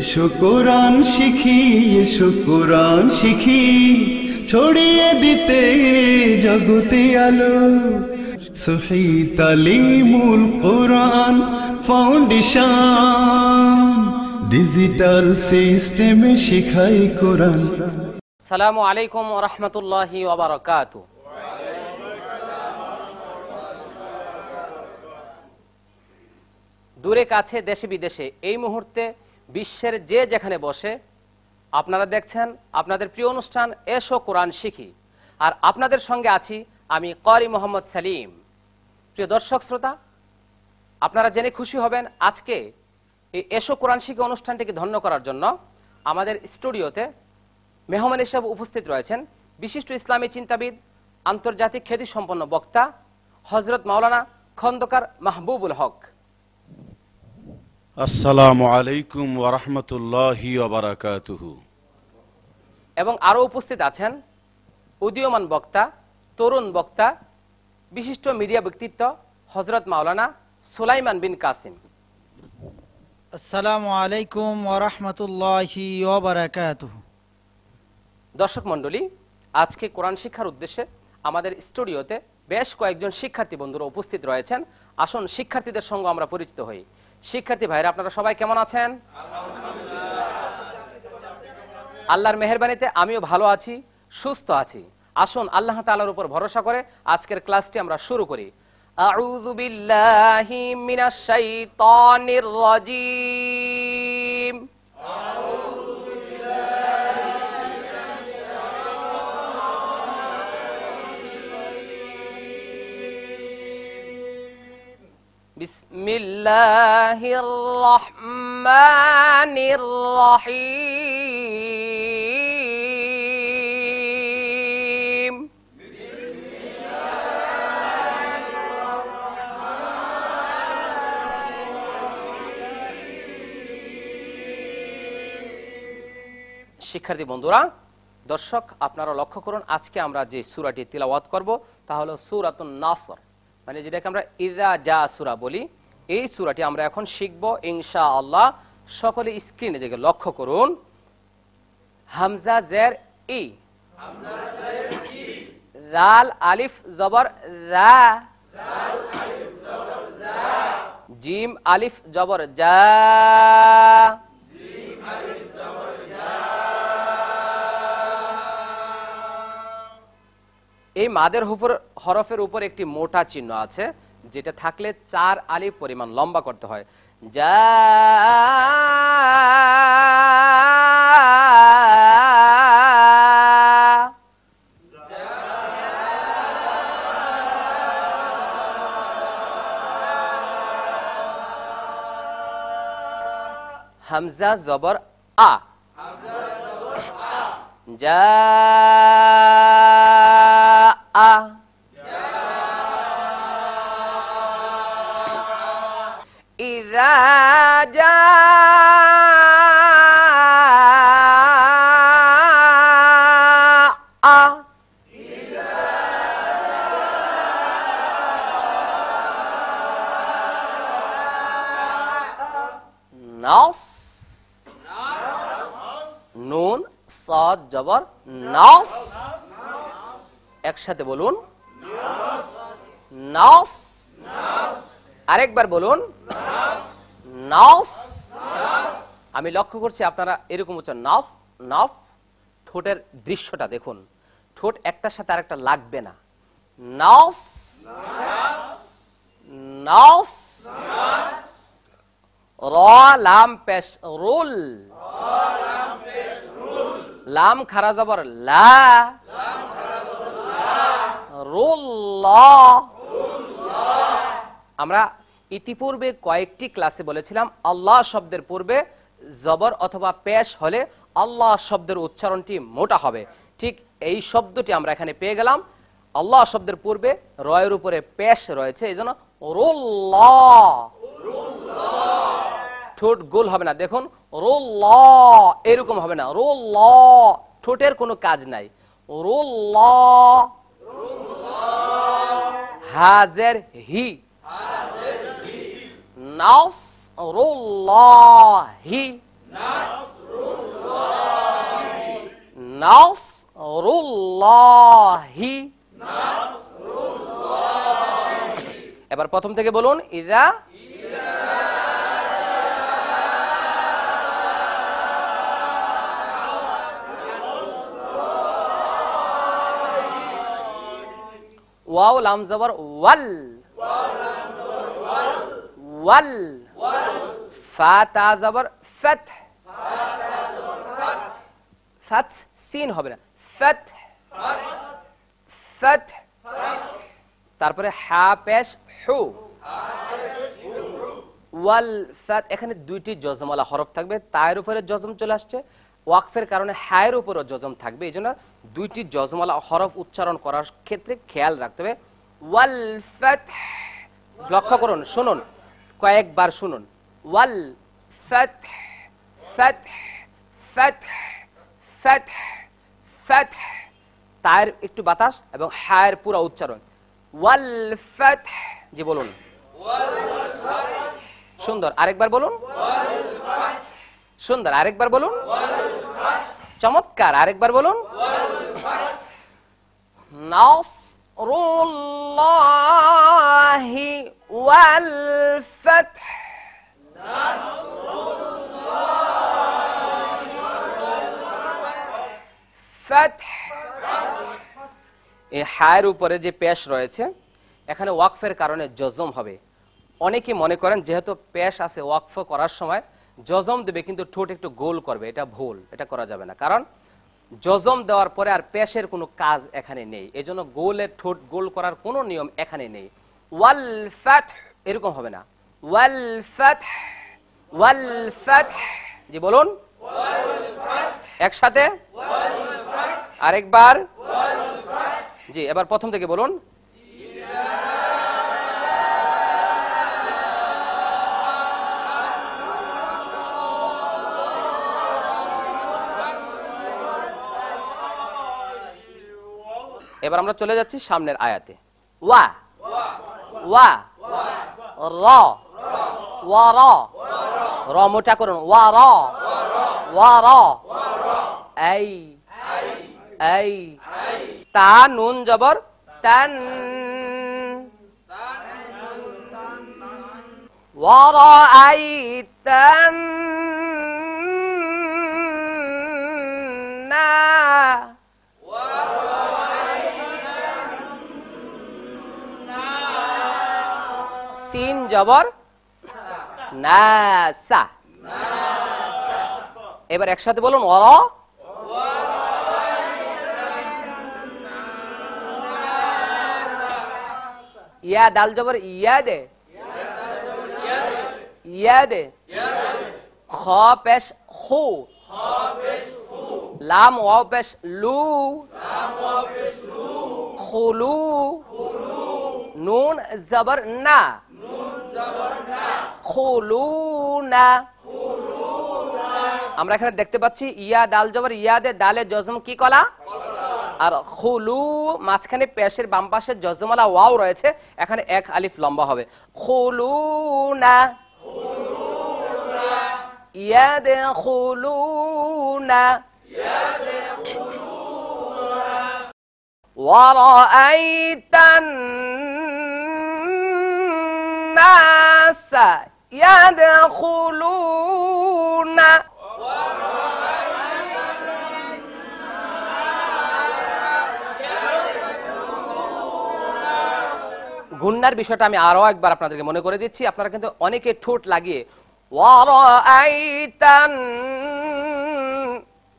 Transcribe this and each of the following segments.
এসো কোরআন শিখি এসো কোরআন শিখি ছড়িয়ে দিতে জগতে আলো সহি কোরআন ফাউন্ডেশন ডিজিটাল সিস্টেমে শিখাই কোরআন সালামু আলাইকুম ওয়া বারাকাতু দূরে কাছে দেশে বিদেশে এই মুহূর্তে বিশ্বের যে যেখানে বসে আপনারা দেখছেন আপনাদের প্রিয় অনুষ্ঠান এসো কোরআন শিখি আর আপনাদের সঙ্গে আছি আমি করি মোহাম্মদ সালিম প্রিয় দর্শক শ্রোতা আপনারা জেনে খুশি হবেন আজকে এই এসো কোরআন শিখি অনুষ্ঠানটিকে ধন্য করার জন্য আমাদের স্টুডিওতে মেহমান হিসাব উপস্থিত রয়েছেন বিশিষ্ট ইসলামী চিন্তাবিদ আন্তর্জাতিক খ্যাতি সম্পন্ন বক্তা হজরত মাওলানা খন্দকার মাহবুবুল হক আসসালামু আলাইকুম ওয়া বারাকাতুহু এবং আরও উপস্থিত আছেন উদীয়মান বক্তা তরুণ বক্তা বিশিষ্ট মিডিয়া ব্যক্তিত্ব হজরত মাওলানা সুলাইমান বিন কাসিম আসসালামু আলাইকুম ওয়া বারাকাতুহু দর্শক মণ্ডলী আজকে কোরআন শিক্ষার উদ্দেশ্যে আমাদের স্টুডিওতে বেশ কয়েকজন শিক্ষার্থী বন্ধুরা উপস্থিত রয়েছেন আসুন শিক্ষার্থীদের সঙ্গে আমরা পরিচিত হই শিক্ষার্থী ভাইরা আপনারা সবাই কেমন আছেন আল্লাহর মেহরবানিতে আমিও ভালো আছি সুস্থ আছি আসুন আল্লাহ তালার উপর ভরসা করে আজকের ক্লাসটি আমরা শুরু করি أعوذ بالله من الشيطان الرجيم أعوذ بسم الله الرحمن الرحيم শিক্ষার্থী বন্ধুরা দর্শক আপনারা লক্ষ্য করুন আজকে আমরা যে সুরাটি তিলাওয়াত করব তা হলো সূরাতুন নাসর মানে যেটাকে আমরা ইদা যা সুরা বলি এই সুরাটি আমরা এখন শিখব ইনশা আল্লাহ সকলে স্ক্রিনে দেখে লক্ষ্য করুন হামজা জের ই রাল আলিফ জবর রা জিম আলিফ জবর যা এই মাদের হরফের উপর একটি মোটা চিহ্ন আছে যেটা থাকলে চার আলি পরিমাণ লম্বা করতে হয় যা হামজা জবর আ যা إذا جاء نص نون صاد جبر نص একসাথে বলুন নাস আরেকবার বলুন নাস আমি লক্ষ্য করছি আপনারা এরকম হচ্ছে নফ নফ ঠোঁটের দৃশ্যটা দেখুন ঠোঁট একটার সাথে আরেকটা লাগবে না নাস নাস র লাম পেশ রুল লাম খারা যাবার লা আমরা ইতিপূর্বে কয়েকটি ক্লাসে বলেছিলাম আল্লাহ শব্দের পূর্বে জবর অথবা পেশ হলে আল্লাহ শব্দের উচ্চারণটি মোটা হবে ঠিক এই শব্দটি আমরা এখানে পেয়ে গেলাম আল্লাহ শব্দের পূর্বে রয়ের উপরে পেশ রয়েছে এই জন্য ঠোঁট গোল হবে না দেখুন রোল এরকম হবে না রোল ঠোঁটের কোনো কাজ নাই রোল হাজের হি এবার প্রথম থেকে বলুন ইদা ওয়াও লাম জবর ওয়াল ওয়াল ফা তা জবর সিন হবে না ফেথ ফেথ তারপরে হা পেশ হু ওয়াল এখানে দুইটি জজমালা হরফ থাকবে তার উপরে জজম চলে আসছে ওয়াকফের কারণে হায়ের উপরও যজম থাকবে এই জন্য দুইটি যজমালা হরফ উচ্চারণ করার ক্ষেত্রে খেয়াল রাখতে হবে ওয়াল লক্ষ্য করুন শুনুন কয়েকবার শুনুন ওয়াল ফ্যাথ ফ্যাথ ফ্যাথ ফ্যাথ ফ্যাথ তায়ের একটু বাতাস এবং হায়ের পুরো উচ্চারণ ওয়াল ফ্যাথ জি বলুন সুন্দর আরেকবার বলুন সুন্দর আরেকবার বলুন চমৎকার আরেকবার বলুন নাসরুল্লাহি ওয়াল ফাতহ ফাতহ এই হায়ের উপরে যে পেশ রয়েছে এখানে ওয়াকফের কারণে জজম হবে অনেকে মনে করেন যেহেতু পেশ আছে ওয়াকফ করার সময় জজম দেবে কিন্তু ঠোঁট একটু গোল করবে এটা ভুল এটা করা যাবে না কারণ জজম দেওয়ার পরে আর পেশের কোনো কাজ এখানে নেই এজন্য গোলের ঠোঁট গোল করার কোনো নিয়ম এখানে নেই ওয়াল ফ্যাথ এরকম হবে না ওয়াল ফ্যাথ ওয়াল ফ্যাথ জি বলুন একসাথে আরেকবার জি এবার প্রথম থেকে বলুন এবার আমরা চলে যাচ্ছি সামনের আয়াতে ওয়া ওয়া র ওয়া র র মোটা করুন ওয়া র ওয়া র এই এই তা নুন জবর তান ورأيت النار সিন জবর নাসা এবার একসাথে বলুন অ ইয়া দাল জবর ইয়া দে ইয়া দে খ পেশ লাম ওয়াও পেশ লু খুলু নুন জবর না আমরা এখানে দেখতে পাচ্ছি ইয়া দাল জবর ইয়াদে দালে জজম কি কলা আর খুলু মাঝখানে পেশের বাম পাশে জজমালা ওয়াও রয়েছে এখানে এক আলিফ লম্বা হবে খুলুনা ইয়াদে না ওয়ারাইতান الناس يدخلون গুন্নার বিষয়টা আমি আরো একবার আপনাদেরকে মনে করে দিচ্ছি আপনারা কিন্তু অনেকে ঠোঁট লাগিয়ে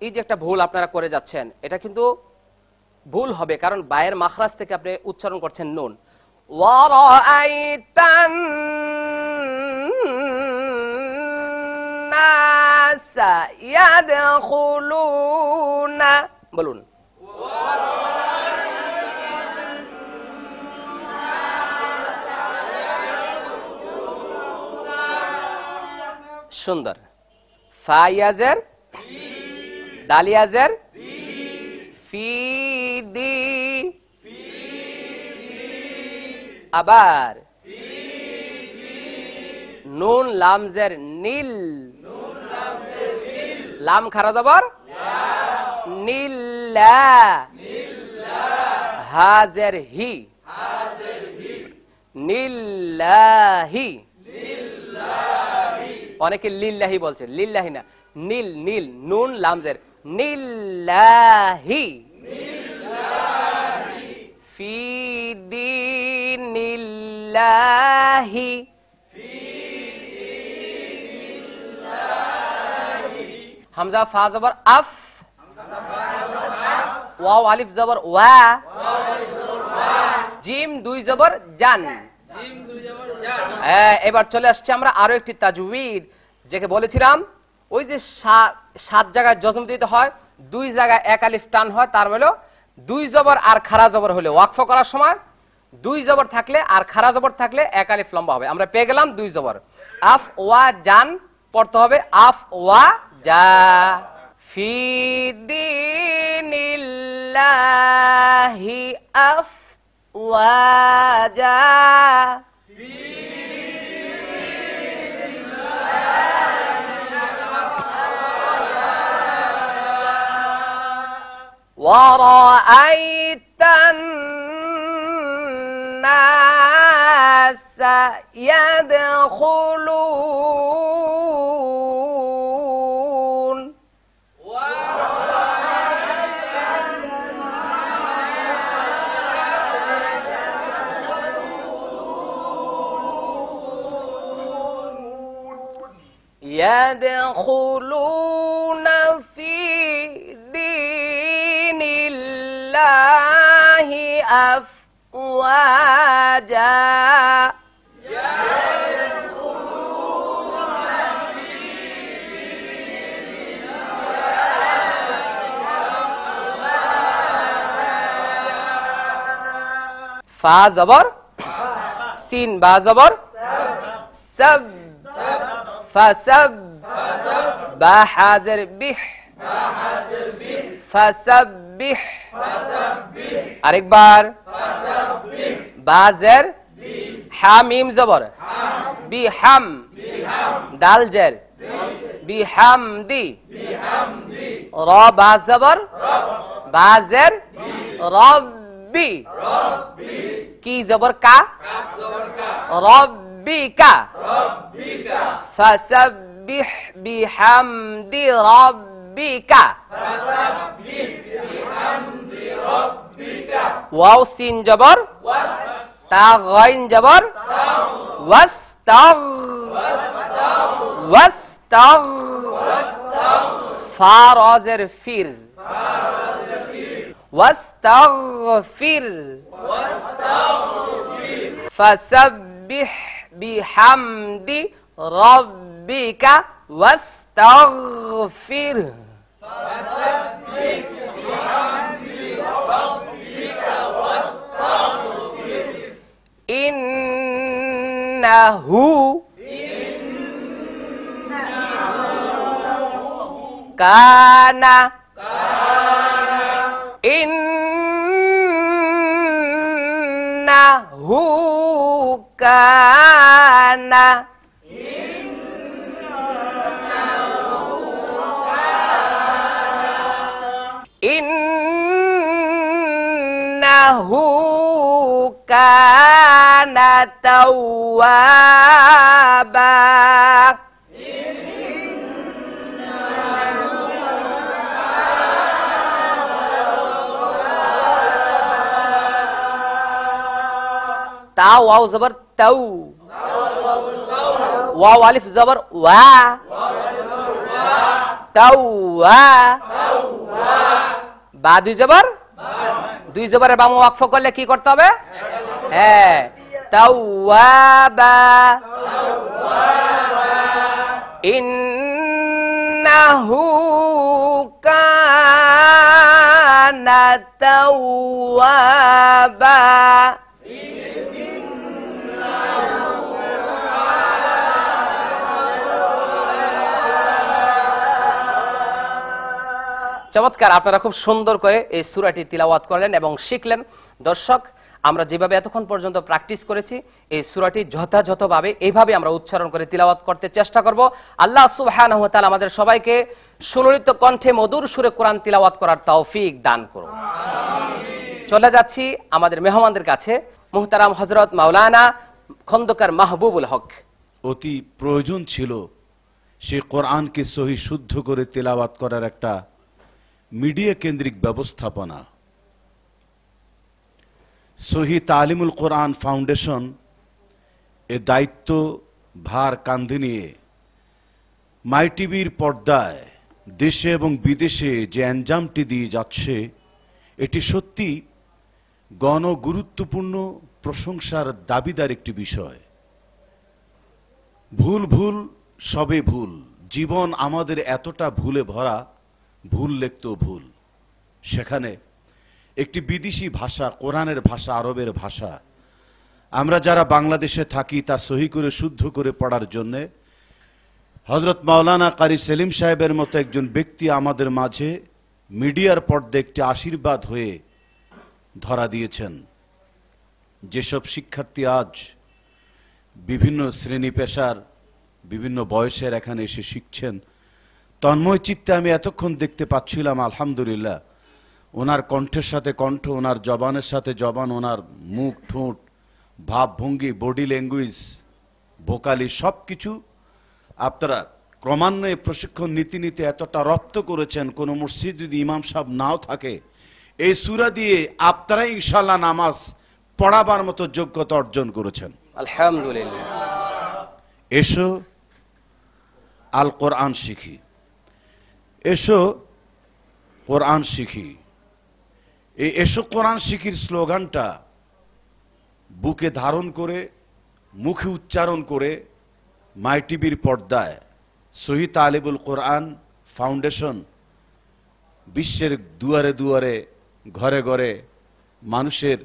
এই যে একটা ভুল আপনারা করে যাচ্ছেন এটা কিন্তু ভুল হবে কারণ বায়ের মাখরাজ থেকে আপনি উচ্চারণ করছেন নুন ورأيت الناس يدخلون بلون সুন্দর ফাইয়াজের দালিয়াজের ফি আবার নুন লামজের নীল লাম খারা দাবার নীল হাজের হি নীলাহি অনেকে লিল্লাহি বলছে লিল্লাহি না নীল নীল নুন লামজের নীল ফি দিন الله হামজা ফা জবর আফ ওয়াও আলিফ জবর ওয়া জিম দুই জবর জান হ্যাঁ, এবার চলে আসছে আমরা আরো একটি তাজুইদ যেকে বলেছিলাম ওই যে সাত জায়গায় যজম দিতে হয় দুই জায়গায় এক আলিফ টান হয় তার মানে হলো দুই জবর আর খারা জবর হলে ওয়াকফ করার সময় দুই জবর থাকলে আর খারা জবর থাকলে এক আলিফ লম্বা হবে আমরা পেয়ে গেলাম দুই জবর আফ ওয়া জান পড়তে হবে আফ ওয়া যা ফি দিনিল্লাহি আফ ওয়া যা ورأيت الناس الناس يدخلون يدخلون في دين الله أف أزواجا فا زبر سين با زبر سب فسب با حاضر بح فسبح فسبح আরেকবার বাজের হাম ইম জবর বি হাম দাল জের বি হাম দি র বাজ জবর বাজের রব্বি কি জবর কা রব্বি কা فسبح بحمد ربك فسبح بحمد ربك ওয়াও সিন জবর তা গাইন জবর ওয়াস তাগ ওয়াস তাগ ফা রজের ফির واستغفر فسبح بحمد ربك واستغفر فسبح بحمد إنه كان إنه كان إنه كان توابا تا واو زبر تو واو الف زبر وا তাওয়া বা দুই জবর দুই জবরে বাম ওয়াকফ করলে কি করতে হবে হ্যাঁ ইন্নাহু কানা তাওয়াবা চমৎকার আপনারা খুব সুন্দর করে এই সুরাটি তিলাওয়াত করলেন এবং শিখলেন দর্শক আমরা যেভাবে এতক্ষণ পর্যন্ত প্র্যাকটিস করেছি এই সুরাটি যথাযথভাবে এইভাবে আমরা উচ্চারণ করে তিলাওয়াত করতে চেষ্টা করব আল্লাহ সুবহান আমাদের সবাইকে সুললিত কণ্ঠে মধুর সুরে কোরআন তিলাওয়াত করার তৌফিক দান করুন চলে যাচ্ছি আমাদের মেহমানদের কাছে মুহতারাম হজরত মাওলানা খন্দকার মাহবুবুল হক অতি প্রয়োজন ছিল সে কোরআনকে সহি শুদ্ধ করে তেলাওয়াত করার একটা মিডিয়া কেন্দ্রিক ব্যবস্থাপনা সহি তালিমুল কোরআন ফাউন্ডেশন এর দায়িত্ব ভার কান্ধে নিয়ে মাই টিভির পর্দায় দেশে এবং বিদেশে যে অ্যাঞ্জামটি দিয়ে যাচ্ছে এটি সত্যি গণ গুরুত্বপূর্ণ প্রশংসার দাবিদার একটি বিষয় ভুল ভুল সবে ভুল জীবন আমাদের এতটা ভুলে ভরা ভুল লেখত ভুল সেখানে একটি বিদেশি ভাষা কোরআনের ভাষা আরবের ভাষা আমরা যারা বাংলাদেশে থাকি তা সহি করে শুদ্ধ করে পড়ার জন্যে হজরত মাওলানা কারি সেলিম সাহেবের মতো একজন ব্যক্তি আমাদের মাঝে মিডিয়ার পর্দে একটি আশীর্বাদ হয়ে ধরা দিয়েছেন যেসব শিক্ষার্থী আজ বিভিন্ন শ্রেণী পেশার বিভিন্ন বয়সের এখানে এসে শিখছেন তন্ময় চিত্তে আমি এতক্ষণ দেখতে পাচ্ছিলাম আলহামদুলিল্লাহ ওনার কণ্ঠের সাথে কণ্ঠ ওনার জবানের সাথে জবান ওনার মুখ ঠোঁট ভাবভঙ্গি বডি ল্যাঙ্গুয়েজ ভোকালি সব কিছু আপনারা ক্রমান্বয়ে প্রশিক্ষণ নীতি নীতি এতটা রপ্ত করেছেন কোনো মসজিদ যদি ইমাম সাহেব নাও থাকে এই সুরা দিয়ে আপনারাই ইনশাল্লাহ নামাজ পড়াবার মতো যোগ্যতা অর্জন করেছেন আলহামদুলিল্লাহ এসো আল কোরআন শিখি এসো কোরআন শিখি এই এসো কোরআন শিখির স্লোগানটা বুকে ধারণ করে মুখে উচ্চারণ করে মাই টিভির পর্দায় শহীদ আলিবুল কোরআন ফাউন্ডেশন বিশ্বের দুয়ারে দুয়ারে ঘরে ঘরে মানুষের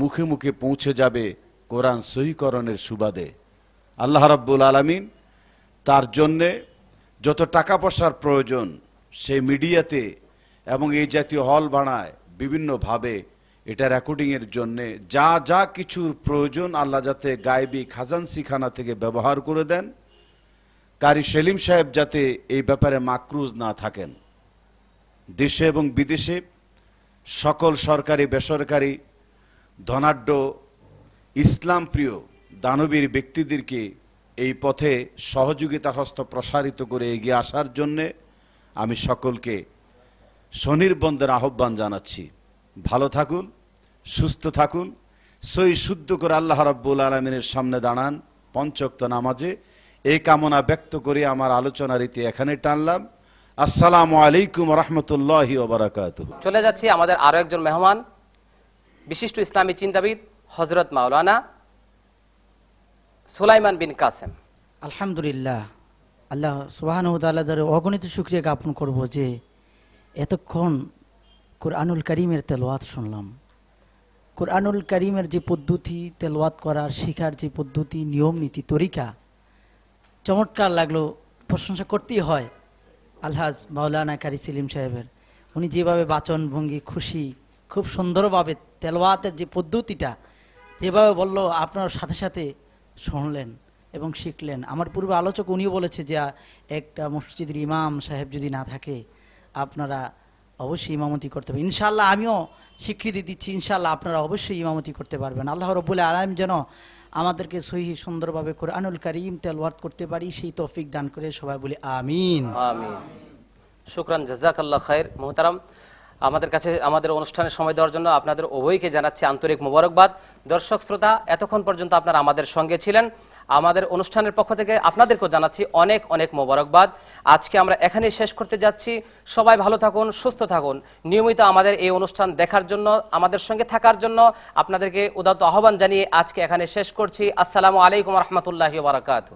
মুখে মুখে পৌঁছে যাবে কোরআন সহিকরণের সুবাদে আল্লাহ রাব্বুল আলমিন তার জন্যে যত টাকা পয়সার প্রয়োজন সেই মিডিয়াতে এবং এই জাতীয় হল ভাড়ায় বিভিন্নভাবে এটা রেকর্ডিংয়ের জন্যে যা যা কিছুর প্রয়োজন আল্লাহ যাতে গায়েবী খাজানসিখানা থেকে ব্যবহার করে দেন কারি সেলিম সাহেব যাতে এই ব্যাপারে মাকরুজ না থাকেন দেশে এবং বিদেশে সকল সরকারি বেসরকারি ধনাঢ্য ইসলাম প্রিয় দানবীর ব্যক্তিদেরকে এই পথে সহযোগিতার হস্ত প্রসারিত করে এগিয়ে আসার জন্যে আমি সকলকে স্বনির্বন্ধের আহ্বান জানাচ্ছি ভালো থাকুন সুস্থ থাকুন সই শুদ্ধ করে আল্লাহ রাব্বুল আলমিনের সামনে দাঁড়ান পঞ্চক্ত নামাজে এই কামনা ব্যক্ত করে আমার আলোচনা রীতি এখানে টানলাম আসসালামু আলাইকুম রহমতুল্লাহ ওবরাকাত চলে যাচ্ছি আমাদের আরো একজন মেহমান বিশিষ্ট ইসলামী চিন্তাবিদ হজরত মাওলানা সুলাইমান বিন কাসেম আলহামদুলিল্লাহ আল্লাহ সুবাহ অগণিত সুক্রিয়া জ্ঞাপন করব যে এতক্ষণ কোরআনুল করিমের তেলোয়াত শুনলাম কোরআনুল করিমের যে পদ্ধতি তেলোয়াত করার শিখার যে পদ্ধতি নিয়ম নীতি তরিকা চমৎকার লাগলো প্রশংসা করতেই হয় আলহাজ মাওলানা কারি সেলিম সাহেবের উনি যেভাবে বাচন ভঙ্গি খুশি খুব সুন্দরভাবে তেলোয়াতের যে পদ্ধতিটা যেভাবে বলল আপনার সাথে সাথে শুনলেন এবং শিখলেন আমার পূর্বে আলোচক উনিও বলেছে যে একটা মসজিদের ইমাম সাহেব যদি না থাকে আপনারা অবশ্যই ইমামতি করতে হবে ইনশাল্লাহ আমিও স্বীকৃতি দিচ্ছি ইনশাল্লাহ আপনারা অবশ্যই ইমামতি করতে পারবেন আল্লাহ রবুল আলম যেন আমাদেরকে সহি সুন্দরভাবে কোরআনুল করিম তেলওয়াত করতে পারি সেই তৌফিক দান করে সবাই বলি আমিন আমিন শুক্রান জাজাক আল্লাহ খায়ের মোহতারাম আমাদের কাছে আমাদের অনুষ্ঠানের সময় দেওয়ার জন্য আপনাদের উভয়কে জানাচ্ছি আন্তরিক মোবারকবাদ দর্শক শ্রোতা এতক্ষণ পর্যন্ত আপনারা আমাদের সঙ্গে ছিলেন আমাদের অনুষ্ঠানের পক্ষ থেকে আপনাদেরকেও জানাচ্ছি অনেক অনেক মোবারকবাদ আজকে আমরা এখানেই শেষ করতে যাচ্ছি সবাই ভালো থাকুন সুস্থ থাকুন নিয়মিত আমাদের এই অনুষ্ঠান দেখার জন্য আমাদের সঙ্গে থাকার জন্য আপনাদেরকে উদাত্ত আহ্বান জানিয়ে আজকে এখানে শেষ করছি আসসালামু আলাইকুম রহমতুল্লাহ বারাকাতু